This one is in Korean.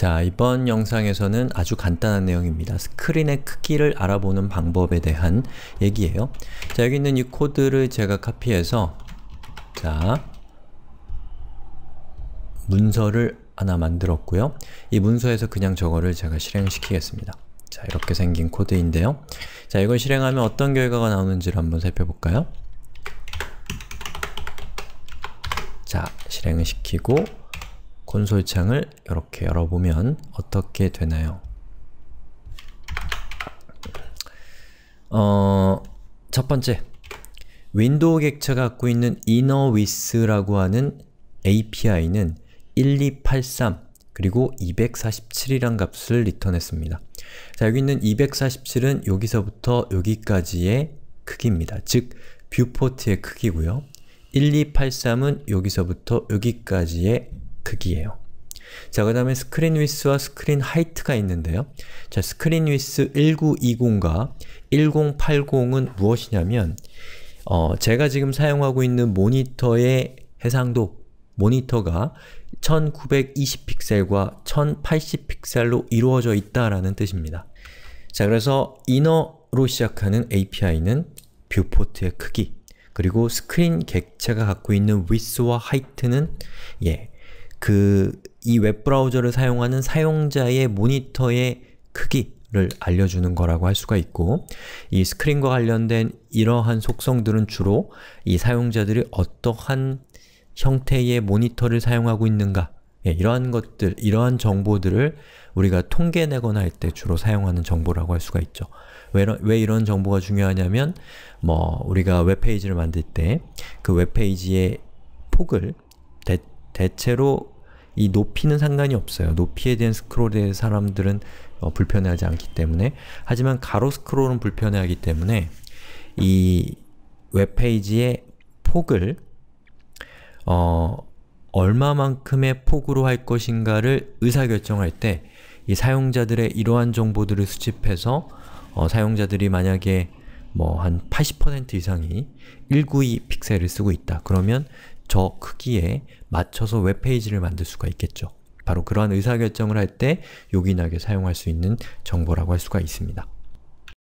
자, 이번 영상에서는 아주 간단한 내용입니다. 스크린의 크기를 알아보는 방법에 대한 얘기예요. 자, 여기 있는 이 코드를 제가 카피해서 자, 문서를 하나 만들었고요. 이 문서에서 그냥 저거를 제가 실행시키겠습니다. 자, 이렇게 생긴 코드인데요. 자, 이걸 실행하면 어떤 결과가 나오는지를 한번 살펴볼까요? 자, 실행을 시키고 콘솔 창을 이렇게 열어보면 어떻게 되나요? 어, 첫 번째, 윈도우 객체가 갖고 있는 innerwith라고 하는 API는 1283 그리고 247이란 값을 리턴했습니다. 자, 여기 있는 247은 여기서부터 여기까지의 크기입니다. 즉, 뷰포트의 크기고요. 1283은 여기서부터 여기까지의 크기예요. 자, 그 다음에 스크린 위스와 스크린 하이트가 있는데요. 자, 스크린 위스 1920과 1080은 무엇이냐면 어, 제가 지금 사용하고 있는 모니터의 해상도 모니터가 1920픽셀과 1080픽셀로 이루어져 있다라는 뜻입니다. 자, 그래서 인어로 시작하는 API는 뷰포트의 크기 그리고 스크린 객체가 갖고 있는 위스와하이트는 예, 그이 웹브라우저를 사용하는 사용자의 모니터의 크기를 알려주는 거라고 할 수가 있고 이 스크린과 관련된 이러한 속성들은 주로 이 사용자들이 어떠한 형태의 모니터를 사용하고 있는가 예, 이러한 것들, 이러한 정보들을 우리가 통계내거나 할 때 주로 사용하는 정보라고 할 수가 있죠. 왜, 왜 이런 정보가 중요하냐면 뭐 우리가 웹페이지를 만들 때 그 웹페이지의 폭을 대체로 이 높이는 상관이 없어요. 높이에 대한 스크롤에 대한 사람들은 어, 불편해하지 않기 때문에 하지만 가로 스크롤은 불편해하기 때문에 이 웹페이지의 폭을 어, 얼마만큼의 폭으로 할 것인가를 의사결정할 때 이 사용자들의 이러한 정보들을 수집해서 어, 사용자들이 만약에 뭐 한 80% 이상이 192 픽셀을 쓰고 있다. 그러면 저 크기에 맞춰서 웹페이지를 만들 수가 있겠죠. 바로 그러한 의사결정을 할 때 요긴하게 사용할 수 있는 정보라고 할 수가 있습니다.